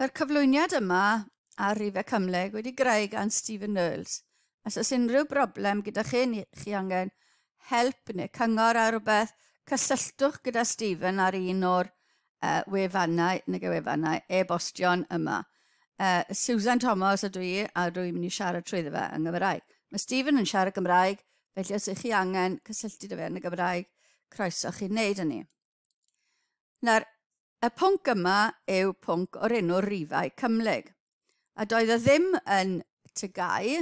Yr cyflwyniad yma ar rifau cymleg wedi greu gan Stephen Earls. Os oes unrhyw broblem gyda chi chi angen help neu cyngor ar rhywbeth, cysylltwch gyda Stephen ar un o'r uh, wefannau neu gewefannau e-bostion yma. Uh, Susan Thomas ydw i a dwi'n mynd i siarad trwy fe yng Nghymraeg. Mae Stephen yn siarad Gymraeg, felly os ych chi angen cysylltu dy fe yn y Gymraeg, croeso chi wneud hynny. Y pwnc yma yw pwnc o'r enw rifau cymleg. A doedd y e ddim yn tygau.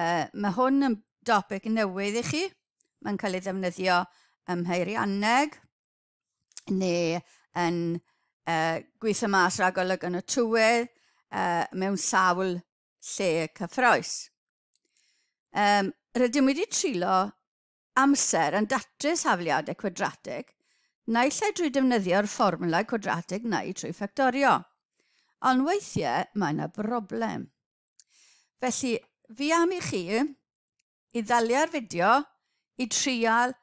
e, mae hwn yn dopig newydd i chi. Mae'n cael ei ddefnyddio ym Mheirianneg neu yn e, gweithio mas rhag yn y tywydd e, mewn sawl lle cyffroes. Um, rydym wedi trilo amser yn datrys hafliadau cwadratig naill ai drwy defnyddio'r fformulau cwadratig neu trwy ffactorio. Ond weithiau mae yna broblem. Felly, fi am i chi i ddalia'r fideo i trial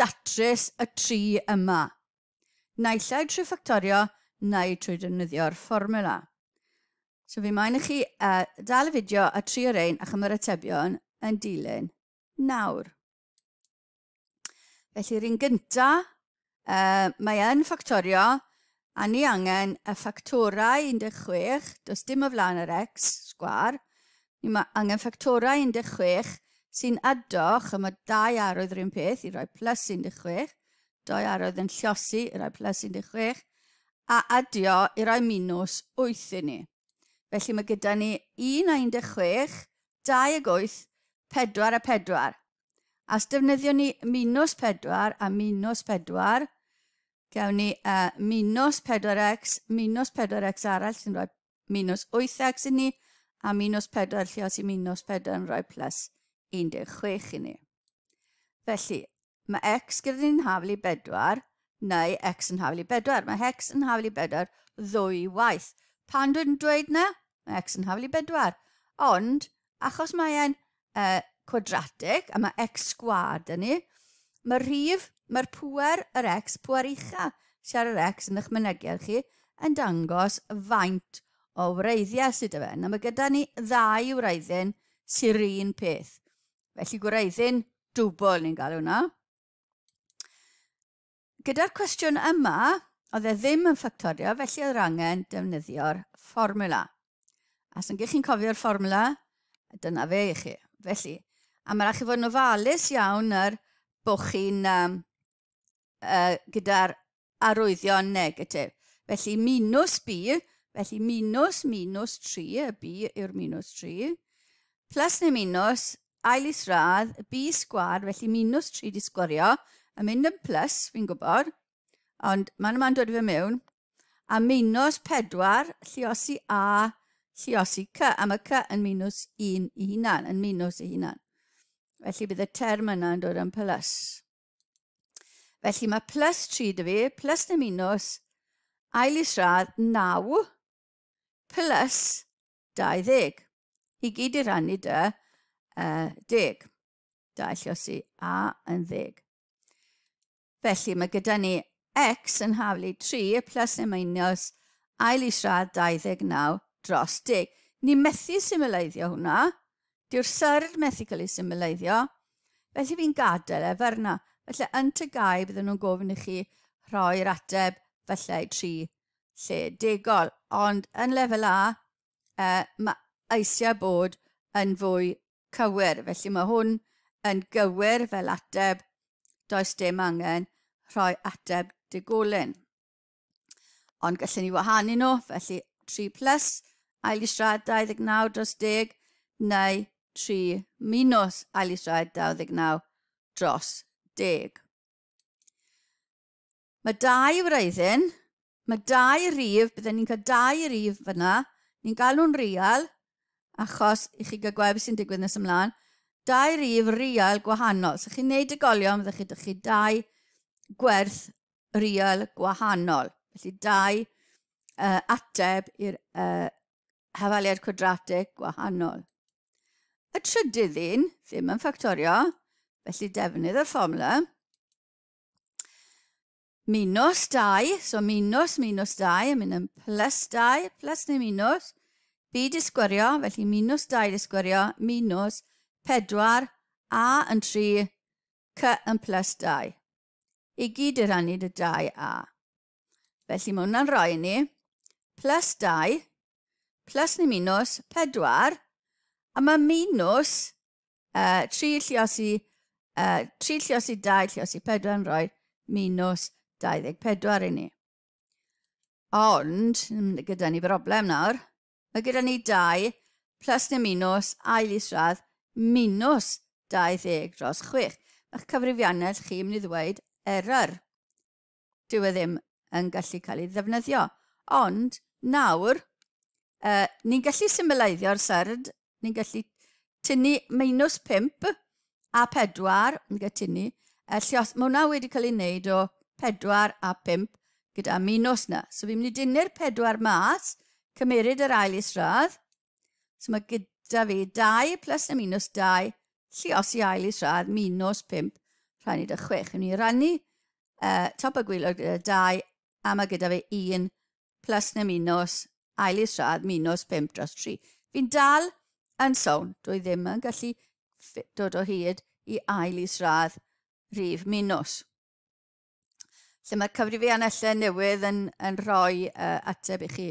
datrys y tri yma. Naill ai trwy ffactorio neu trwy defnyddio'r fformula. So fi mae'n i chi uh, dal y fideo a tri o'r ein ac yma'r atebion yn dilyn nawr. Felly'r un gyntaf Uh, mae yn ffactorio a ni angen y ffactorau 16, does dim o flaen yr x sgwar, ni mae angen ffactorau 16 sy'n adoch, a mae dau arwydd rhywun peth i roi plus 16, 2 arwydd yn llosi i roi plus 16, a adio i roi minus 8 i ni. Felly mae gyda ni 1 a 16, 2 ag 8, 4 a 4. A os defnyddio ni minus 4 a minus 4, Gawn ni uh, minus 4x, minus 4x arall sy'n rhoi minus 8x i ni, a minus 4 lle os i minus 4 yn rhoi plus 16 i ni. Felly, mae x gyda ni'n haflu 4, neu x yn haflu 4. Mae x yn haflu 4 ddwy waith. Pan dwi'n dweud na, mae x yn haflu 4. Ond, achos mae e'n uh, quadratic, a mae x sgwad yn ni, mae rhif Mae'r pwer yr ex, pwer ucha siar yr ex yn eich mynegiad chi, yn dangos faint o wreiddiau sydd yma. Na mae gyda ni ddau wreiddyn sy'r un peth. Felly gwreiddyn dwbl ni'n gael hwnna. Gyda'r cwestiwn yma, oedd e ddim yn ffactorio, felly oedd angen defnyddio'r fformula. A sy'n gych chi'n cofio'r fformula, dyna fe i chi. Felly, a mae'n rach i fod yn ofalus iawn yr bod chi'n um, uh, gyda'r arwyddion negatif. Felly minus b, felly minus minus 3, y b yw'r minus 3, plus neu minus, ail isradd, b sgwar, felly minus 3 di sgwario, a mynd yn plus, fi'n gwybod, ond mae'n yma'n dod i fy mewn, a minus 4, lliosi a, lliosi c, a mae c yn minus 1 i hunan, yn minus i hunan. Felly bydd y term yna yn dod yn plus. Felly mae plus 3 dy fi, plus neu minus, ail i sradd 9 plus 20. I gyd i rannu dy uh, 10. Da allos i a yn 10. Felly mae gyda ni x yn haflu 3 plus neu minus ail i sradd 29 dros 10. Ni methu symleiddio hwnna. Dyw'r syrdd methu cael ei symleiddio. Felly fi'n gadael efo'r yna. Felly, yn tygau, byddwn nhw'n gofyn i chi rhoi'r ateb felly tri lle degol. Ond yn lefel A, e, mae eisiau bod yn fwy cywir. Felly mae hwn yn gywir fel ateb, does dim angen rhoi ateb degolyn. Ond gallwn ni wahanu nhw, felly 3 plus, ail ailisrad 29 dros 10, neu 3 minus ail ailisrad 29 dros 10 deg. Mae dau wreiddyn, mae dau rif, byddwn ni'n cael dau rif fyna, ni'n cael nhw'n real, achos i chi gael gweb sy'n digwydd nes ymlaen, dau rif real gwahanol. So chi'n neud y golion, byddwch chi, ddech chi dau gwerth real gwahanol. Felly dau uh, ateb i'r uh, hefaliad cwadratig gwahanol. Y trydydd un, ddim yn ffactorio, Felly defnydd y fformula. Minus 2, so minus minus 2 yn mynd yn plus 2, plus neu minus. B disgwyrio, felly minus 2 disgwyrio, minus 4, a yn 3, c yn plus 2. I gyd i'r rannu dy 2a. Felly mae hwnna'n rhoi ni plus 2, plus neu minus 4, a mae minus uh, 3 llios i uh, 3 llos i 2 llios i 4 yn rhoi minus 24 i ni. Ond, gyda ni broblem nawr, mae gyda ni 2 plus neu minus ail isradd minus 20 dros 6. Mae'ch cyfrifiannau chi yn mynd i ddweud error. Dyw e ddim yn gallu cael ei ddefnyddio. Ond, nawr, uh, ni'n gallu symleiddio syrd, ni'n gallu tynnu minus 5 a pedwar, yn gytuni, e, llios, mae hwnna wedi cael ei wneud o pedwar a pimp gyda minus na. So fi'n mynd i dynnu'r pedwar mas, cymeryd yr ail isradd. So mae gyda fi 2 plus na minus 2, llios i ail isradd, minus 5, rhannu dy 6. Yn i rannu uh, top y gwylo gyda 2, a mae gyda fi 1 plus na minus ail isradd, minus 5 dros 3. Fi'n dal yn sôn, dwi ddim yn gallu dod o hyd i ail isradd rhif minws. Lle mae'r cyfrifianellau newydd yn, yn rhoi uh, ateb i chi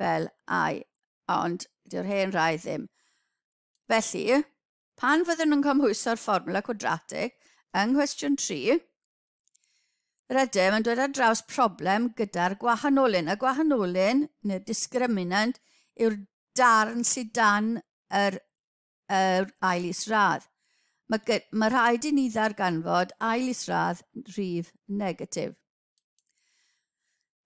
fel ai, ond dy'r hen rai ddim. Felly, pan fyddwn yn cymhwyso'r fformula quadratic yng nghwestiwn 3, Rydym yn dod ar draws problem gyda'r gwahanolyn. Y gwahanolyn, neu'r discriminant, yw'r darn sydd dan yr yr ail isradd. Mae, mae rhaid i ni ddarganfod ail isradd rhif negatif.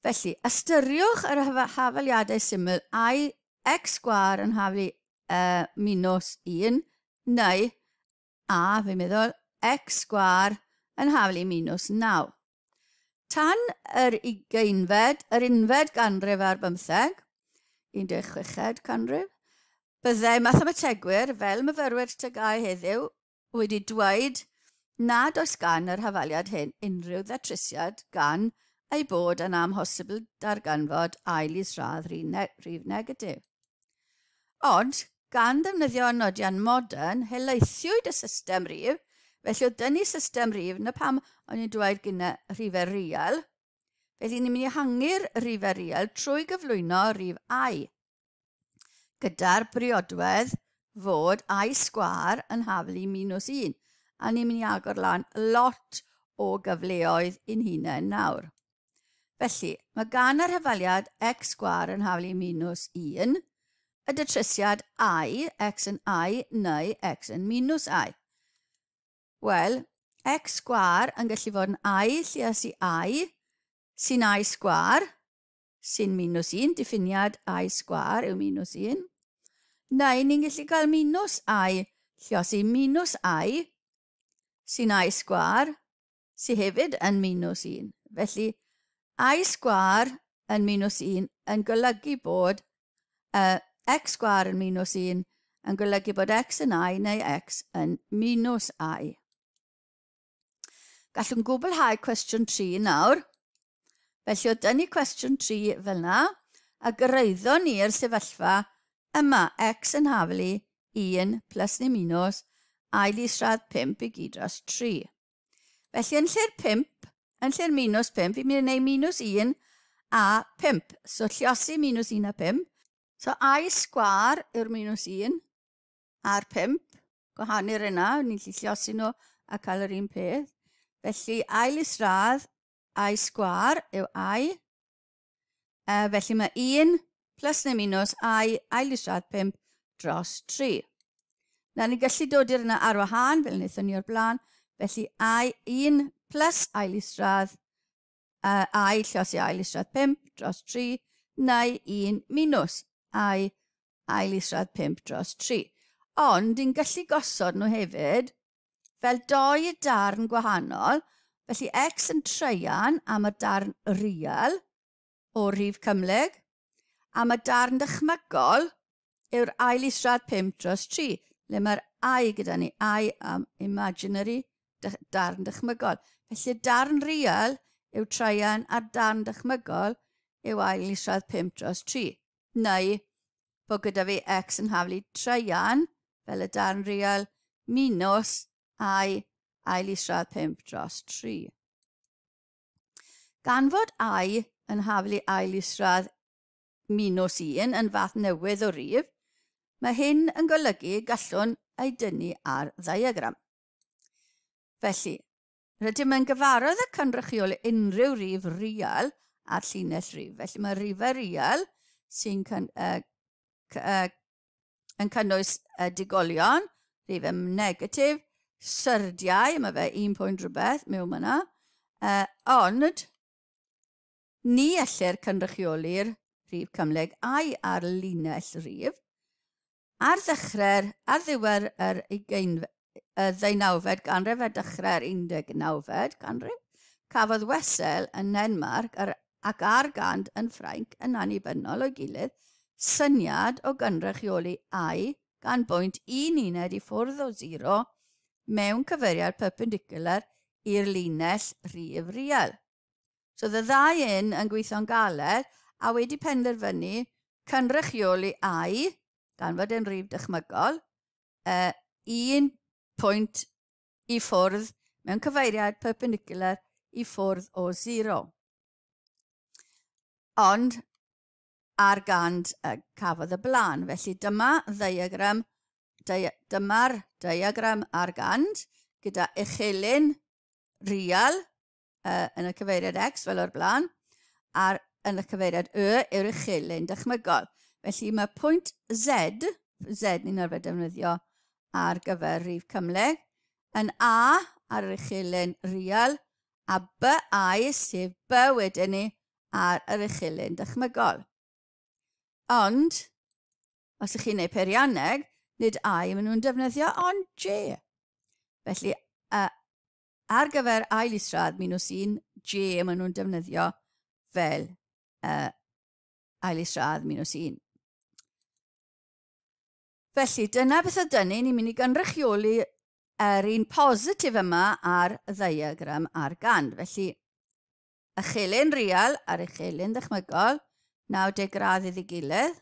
Felly, ystyriwch yr hafaliadau syml ai x gwar yn haflu uh, minus 1 neu a, fi'n meddwl, x gwar yn haflu minus 9. Tan yr ugeinfed, yr unfed ganrif ar bymtheg, 16 canrif, Byddai mathemategwyr fel myfyrwyr tygau heddiw wedi dweud nad oes gan yr hafaliad hyn unrhyw ddatrysiad gan ei bod yn amhosibl darganfod ail i sradd rif negatif. Ond, gan ddefnyddio nodian modern, helaethiwyd y system rif, felly oedd dynnu system rif na pam o'n i'n dweud gyda rhifau real, felly ni'n mynd i hangu'r rhifau real trwy gyflwyno rhif ai gyda'r briodwedd fod a'i sgwar yn haflu minus 1. A ni'n mynd i agor lan lot o gyfleoedd un hunain nawr. Felly, mae gan yr hyfaliad x sgwar yn haflu minus 1, y datrysiad i, x yn i neu x yn minus i. Wel, x sgwar yn gallu fod yn i lle as i i, sy'n i sgwar, sy'n minus 1, diffiniad i sgwar yw minus 1, Neu ni'n gallu cael minus i, lliosi minus i, sy'n i sgwar, sy'n hefyd yn minus 1. Felly, i sgwar yn minus 1 yn golygu bod uh, x sgwar yn minus 1 yn golygu bod x yn i neu x yn minus i. Gallwn gwblhau cwestiwn 3 nawr. Felly, o dynnu cwestiwn 3 fel yna, a gyrraeddon ni'r sefyllfa Yma, x yn haflu 1 plus neu minus ail i sradd 5 i gyd dros 3. Felly yn lle'r 5, yn lle'r minus 5, fi'n mynd i wneud minus 1 a 5. So lliosi minus 1 a 5. So i sgwar yw'r minus 1 a'r 5. Gwahanu'r yna, ni'n gallu lliosi nhw a cael yr un peth. Felly ail i lisradd i sgwar yw i. Uh, felly mae 1 plus neu minus i ail i 5 dros 3. Na ni gallu dod i'r yna ar wahân, fel wnaethon ni o'r blaen, felly i 1 plus ail i uh, i llos i ail i 5 dros 3 neu 1 minus i ail i 5 dros 3. Ond, ni'n gallu gosod nhw hefyd fel doi darn gwahanol, felly x yn treian am y darn real o rhif cymleg, A mae darn dychmygol yw'r ail i 5 dros 3, le mae'r ai gyda ni, ai am imaginary darn dychmygol. Felly darn real yw traian a darn dychmygol yw ail i 5 dros 3. Neu bod gyda fi x yn haflu traian fel y darn real minus ai ail i 5 dros 3. Gan fod ai yn haflu ail isradd minus 1 yn fath newydd o rif, mae hyn yn golygu gallwn ei dynnu ar ddiagram. Felly, rydym yn gyfarodd y cynrychiol unrhyw rif real a'r llinell rif. Felly mae rifau real sy'n cyn, uh, uh, yn cynnwys uh, digolion, yn negatif, syrdiau, mae fe un pwynt rhywbeth mewn yna, uh, ond ni ellir cynrychioli'r Rhif Cymleg a'i ar linell rhif. Ar ddechrau'r, ar ddiwedd yr 19fed ganrif a dechrau'r 19fed ganrif, cafodd Wesel yn Nenmarc ar, ac ar gand yn Ffrainc yn annibynnol o'i gilydd syniad o gynrychioli ai gan bwynt un uned i ffwrdd o zero mewn cyfeiriad perpendicular i'r linell rhif riel. So y ddau un yn gweithio'n galed a wedi penderfynu cynrychioli AI, gan fod yn rif dychmygol, uh, un pwynt i ffwrdd mewn cyfeiriad perpendicular i ffwrdd o zero. Ond ar gand uh, cafodd y blaen. Felly dyma ddiagram, dyma'r diagram ar gand gyda echelyn real uh, yn y cyfeiriad X fel o'r blaen a'r yn y cyfeiriad y yw'r uchelyn dychmygol. Felly mae pwynt Z, Z ni'n arfer defnyddio ar gyfer rif cymleg, yn A ar yr uchelyn real, a B ai sef B wedyn ni ar yr uchelyn dychmygol. Ond, os ych chi'n gwneud peirianneg, nid A ai maen nhw'n defnyddio, ond j. Felly, uh, ar gyfer ailisradd minus un, j maen nhw'n defnyddio fel uh, ail ailisradd minus un. Felly, dyna beth o dynnu, ni'n mynd i gynrychioli yr un positif yma ar ddiagram ar gan. Felly, y chelyn real ar y chelyn ddechmygol, 90 gradd iddi gilydd.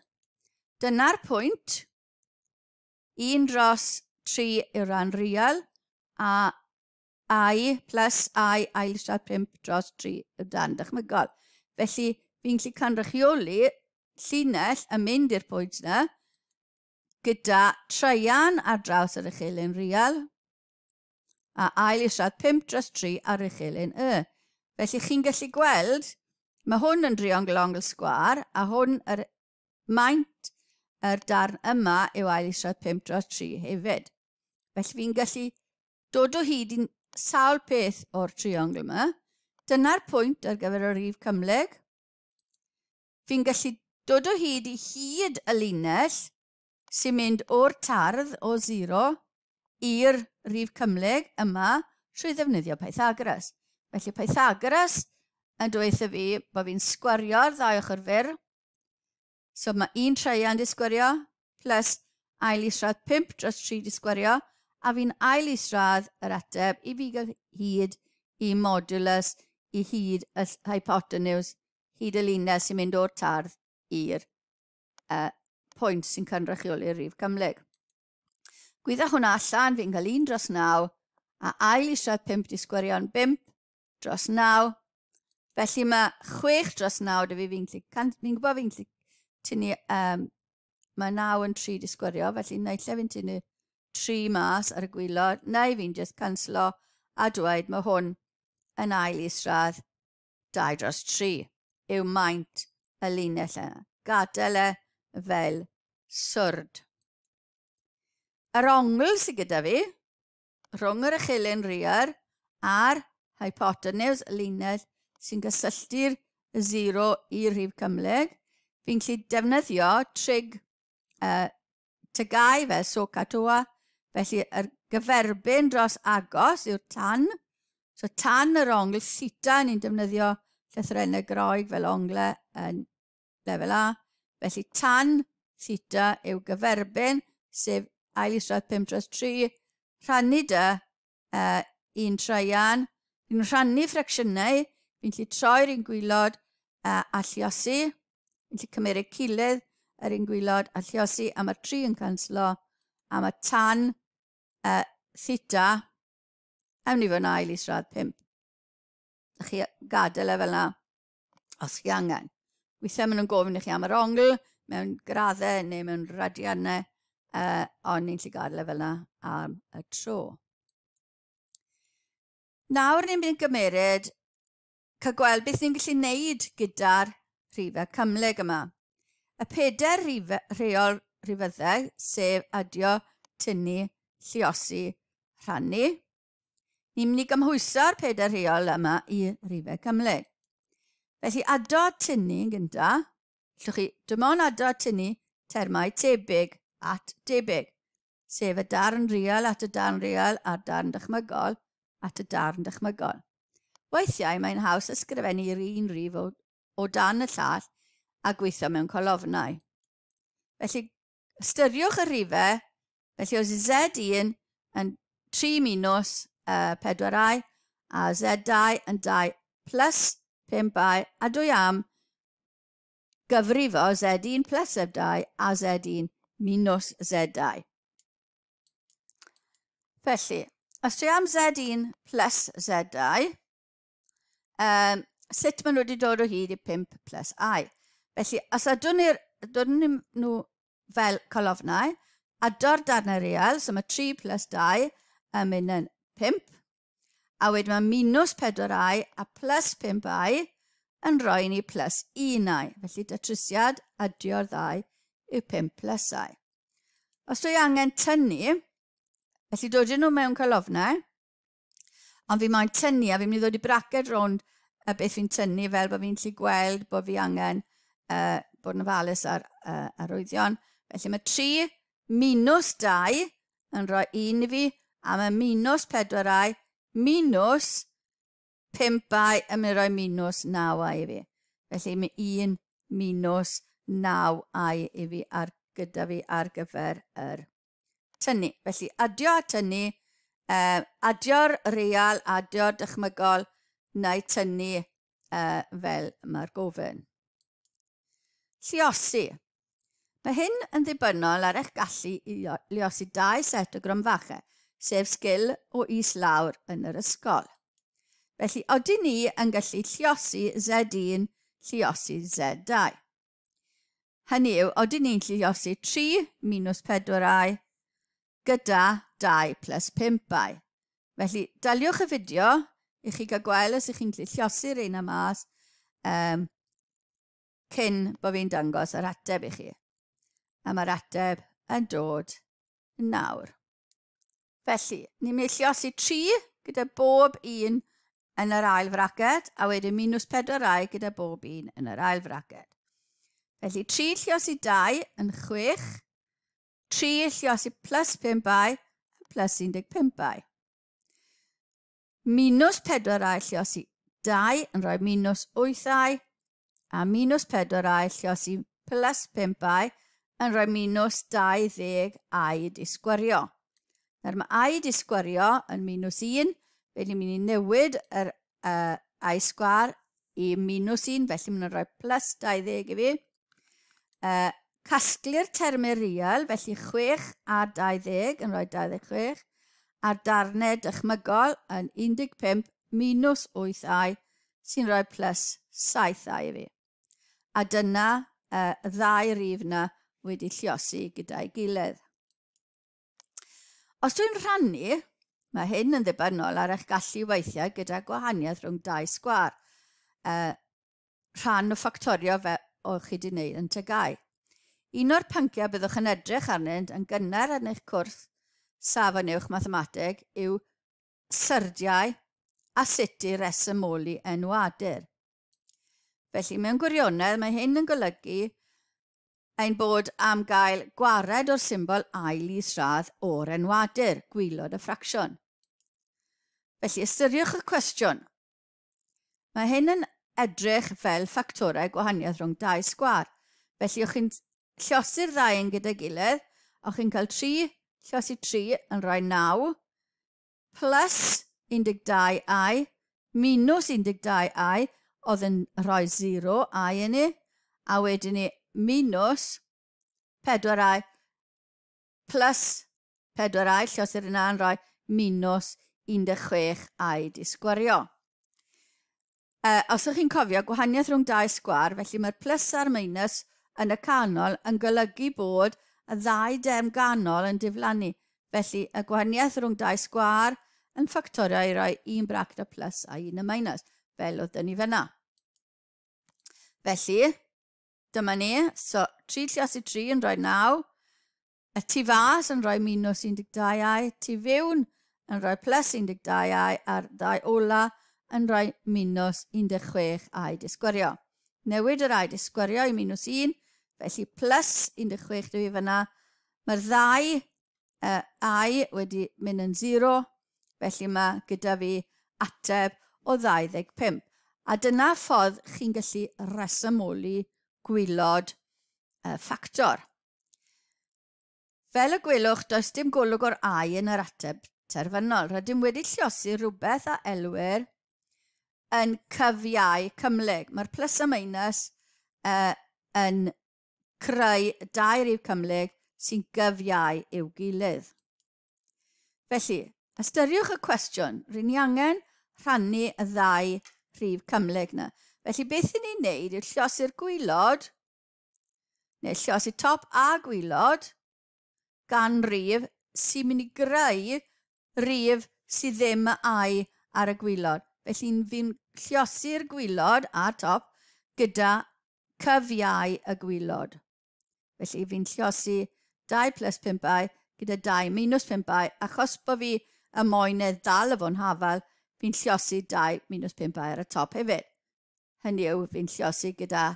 Dyna'r pwynt, 1 dros 3 yw ran real, a i plus i ail siarad 5 dros 3 yw dan ddechmygol. Felly, fi'n gallu canrychioli llinell yn mynd i'r pwynt yna gyda treian ar draws yr uchelin real a ail isradd 5 dros 3 ar uchelin y. Felly chi'n gallu gweld, mae hwn yn driongl ongl sgwar a hwn yr maint yr darn yma yw ail isradd 5 dros 3 hefyd. Felly fi'n gallu dod o hyd i'n sawl peth o'r triongl yma. Dyna'r pwynt ar gyfer y rif cymleg fi'n gallu dod o hyd i hyd y linell sy'n mynd o'r tardd o zero i'r rif cymleg yma trwy ddefnyddio Pythagoras. Felly Pythagoras yn dweud fi bod fi'n sgwario'r ddau ochr fyr. So mae un treian di sgwario plus ail isradd 5 dros 3 di sgwario a fi'n ail isradd yr ateb i fi gael hyd i modulus i hyd y hypotenuse hyd y linau sy'n mynd o'r tardd i'r uh, pwynt sy'n cynrychioli'r rif Cymru. Gwydda hwnna allan, fi'n cael un dros naw, a ail eisiau 5 di sgwarion 5 dros naw. Felly mae 6 dros naw, dy fi fi'n fi gwybod e fi'n tynnu, um, mae naw yn 3 di sgwario, felly lle fi'n tynnu 3 mas ar y gwylod, neu fi'n just canslo a dweud mae hwn yn ail i 2 dros 3 yw maint y linell yna. E. Gadael e fel swrd. Yr ongl sydd gyda fi, rhwng yr achillyn rear a'r hypotenws, linell sy'n gysylltu'r 0 i'r rhif cymleg, fi'n lle defnyddio trig uh, tygau fel socatoa, felly yr gyferbyn dros agos yw'r tan. So tan yr ongl sita ni'n defnyddio y groeg fel ongle yn lefel A. Felly tan theta yw gyferbyn, sef ail isradd 5 dros 3, rhannu dy uh, un traian, fi'n rhannu ffracsiynau, fi'n lli troi'r un gwylod uh, a lliosi, fi'n lli cymeru cilydd yr un gwylod a lliosi, a mae'r 3 yn canslo, a mae tan uh, theta, awn ni fod yn ail isradd 5 da chi gadael e fel yna os chi angen. Weithiau maen nhw'n gofyn i chi am yr ongl, mewn graddau neu mewn radiannau, uh, ond ni'n lle gadael e fel yna am y tro. Nawr ni'n byd yn gymeriad cael gweld beth ni'n gallu wneud gyda'r rhifau cymleg yma. Y peder rhife, rheol rhifyddau, sef adio, tynnu, lliosi, rhannu. Ni'n mynd i gymhwyso'r peder rheol yma i rifau cymleg. Felly ado tynnu yn gynta, llwch chi dim ond ado tynnu termau tebyg at debyg, sef y darn real at y darn real a'r darn dychmygol at y darn dychmygol. Weithiau mae'n haws ysgrifennu'r un rif o, o dan y llall a gweithio mewn colofnau. Felly, ystyriwch y rifau, felly oes Z1 yn 3 minus 4 ai, a z2 yn 2 plus 5 ai, a dwi am gyfrifo z1 plus z2 a z1 minus z2. Felly, os dwi am z1 plus z2, um, sut maen nhw wedi dod o hyd i 5 plus i? Felly, os ydyn nhw fel colofnau, a dor darnau real, so mae 3 plus 2 yn mynd yn 5, a wedyn mae minus 4i a plus 5i yn rhoi ni plus 1i. Felly datrysiad adio'r ddau yw 5 plus i. Os dwi angen tynnu, felly dodyn nhw mewn colofnau, ond fi mae'n tynnu a fi mynd i ddod i braced rownd y beth fi'n tynnu fel bod fi'n gallu gweld bod fi angen uh, bod yn ofalus ar uh, arwyddion. Felly mae 3 minus 2 yn rhoi 1 i fi a mae minus pedwarau, minus pimpau, a mi roi minus nawau i fi. Felly mae un minus nawau i fi ar, gyda fi ar gyfer yr tynnu. Felly adio a tynnu, eh, adio'r real, adio'r dychmygol, neu tynnu eh, fel mae'r gofyn. Lliosi. Mae hyn yn ddibynnol ar eich gallu i liosi dau set o gromfachau sef sgil o is lawr yn yr ysgol. Felly, oeddi ni yn gallu lliosi Z1, lliosi Z2. Hynny yw, oeddi ni'n lliosi 3 minus 4i gyda 2 plus 5i. Felly, daliwch y fideo i chi gael gweld os ych chi'n lliosi'r un yma um, cyn bod fi'n dangos yr ateb i chi. A mae'r ateb yn dod nawr. Felly, ni'n mynd lliosi 3 gyda bob un yn yr ail fraced, a wedyn minus 4 rai gyda bob un yn yr ail fraced. Felly 3 lliosi 2 yn 6, 3 lliosi plus 5 bai, yn plus 15 bai. Minus 4i lliosi 2 yn rhoi minus 8 rai, a minus 4i lliosi plus 5 bai yn rhoi minus 20i i disgwario. Nawr mae aid i sgwario yn minus 1, felly mi'n i newid yr uh, i sgwar i minus 1, felly mi'n rhoi plus 20 i fi. Uh, casglu'r termau real, felly 6 a 20 yn rhoi 26, a darnau dychmygol yn 15 minus 8 ai sy'n rhoi plus 7 ai i fi. A dyna uh, ddau rif na wedi lliosi gyda'i gilydd. Os dwi'n rhannu, mae hyn yn ddibynnol ar eich gallu weithiau gyda gwahaniaeth rhwng dau sgwar, uh, rhan o ffactorio fe o'ch chi wedi wneud yn tygau. Un o'r pynciau byddwch yn edrych arnynt yn gynnar yn eich cwrs safon uwch mathemateg yw syrdiau a sut i resymoli enwadur. Felly mewn gwirionedd mae hyn yn golygu ein bod am gael gwared o'r symbol ail isradd o'r enwadur, gwylod y ffracsiwn. Felly ystyriwch y cwestiwn. Mae hyn yn edrych fel ffactorau gwahaniaeth rhwng dau sgwar. Felly o'ch chi'n llosi'r ddau yn gyda gilydd, o'ch chi'n cael 3, llosi 3 yn rhoi 9, plus 12i, minus 12i, oedd yn rhoi 0i yn ni, a wedyn ni minus 4 ai plus 4 lle os yr yna yn rhoi minus 16 ai di sgwario. Uh, e, os ydych chi'n cofio, gwahaniaeth rhwng dau sgwar, felly mae'r plus a'r minus yn y canol yn golygu bod y ddau derm ganol yn diflannu. Felly, y gwahaniaeth rhwng dau sgwar yn ffactorio i roi un bracta plus a un y minus, fel oedd dyn ni fyna. Felly, Dyma ni. So, tri llias i tri yn rhoi naw. Y tu fas yn rhoi minus 12 ai. Tu fiwn yn rhoi plus 12 ai. A'r ddau ola yn rhoi minus 16 ai disgwario. Newid yr ai disgwario i minus 1. Felly plus 16 dwi fyna. Mae'r ddau uh, ai wedi mynd yn 0. Felly mae gyda fi ateb o 25. A dyna ffordd chi'n gallu resymoli gwylod uh, ffactor. Fel y gwelwch, does dim golwg o'r ai yn yr ateb terfynol. Rydym wedi lliosi rhywbeth a elwyr yn cyfiau cymlyg. Mae'r plus a minus uh, yn creu dair i'w cymlyg sy'n gyfiau i'w gilydd. Felly, ystyriwch y cwestiwn. Rydyn ni angen rhannu y ddau rhif cymlyg yna. Felly beth i ni'n neud yw llosi'r gwylod, neu llosi top a gwylod, gan rif sy'n mynd i greu rif sydd ddim ai ar y gwylod. Felly fi'n llosi'r gwylod a top gyda cyfiau y gwylod. Felly fi'n llosi 2 plus 5 ai gyda 2 minus 5 ai. Achos bod fi y moynedd dal fo'n hafal, fi'n llosi 2 minus 5 ai ar y top hefyd. Hynny yw, fi'n lliosi gyda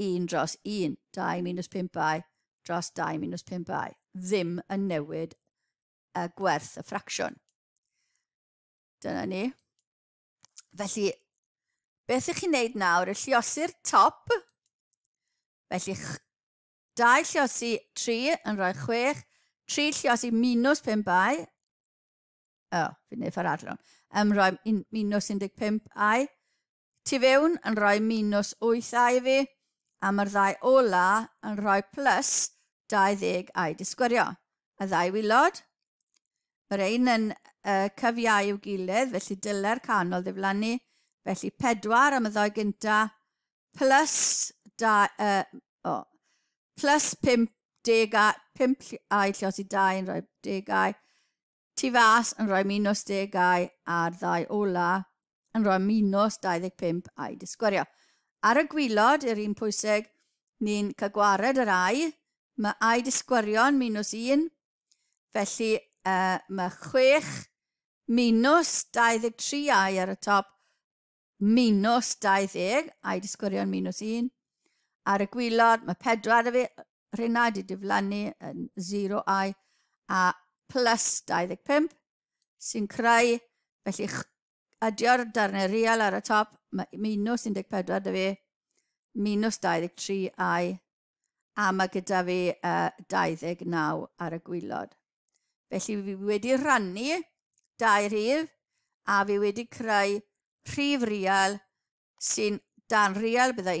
1 dros 1, 2 minus 5 bai dros 2 minus 5 bai, Ddim yn newid y gwerth y ffracsiwn. Dyna ni. Felly, beth ych chi'n neud nawr? Y lliosi'r top. Felly, 2 lliosi 3 yn rhoi 6. 3 lliosi minus 5 bai, O, oh, fi'n neud ffordd adlon. Ym rhoi minus 15 bai, Tu fewn yn rhoi minus 8 a i fi, a mae'r ddau ola yn rhoi plus 20 a i disgwyrio. Y ddau wylod, yr ein yn uh, cyfiau i'w gilydd, felly dyle'r canol ddiflannu, felly 4 am y ddau gyntaf, plus, da, uh, oh, plus 5 10 a 5 a'i llosi 2 yn rhoi 10 a'i, tu fas yn rhoi minus 10 a'i a'r ddau ola, yn rhoi minus 25 ai disgwario. Ar y gwylod, yr un pwysig, ni'n cael gwared yr ai. Mae ai disgwarion minus 1, felly uh, mae 6 minus 23 ai ar y top, minus 20, ai disgwarion minus 1. Ar y gwylod, mae 4 ar y fi, rhywna wedi diflannu yn 0 ai, a plus 25, sy'n creu, felly Adio'r darnau e, real ar y top, mae minus 14 da fi, minus 23 ai, a mae gyda fi uh, 29 ar y gwylod. Felly fi wedi rannu dau rhif, a fi wedi creu rhif real sy'n dan real byddai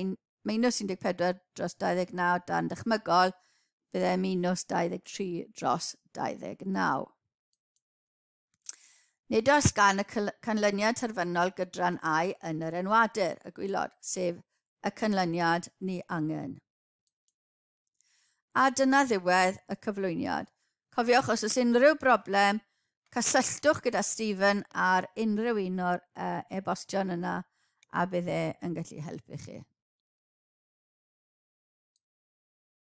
minus 14 dros 29 dan dychmygol, byddai minus 23 dros 29. Nid oes gan y canlyniad terfynol gydran ai yn yr enwadur, y gwylod, sef y canlyniad ni angen. A dyna ddiwedd y cyflwyniad. Cofiwch os oes unrhyw broblem, cysylltwch gyda Stephen ar unrhyw un o'r e-bostion yna a bydd e yn gallu helpu chi.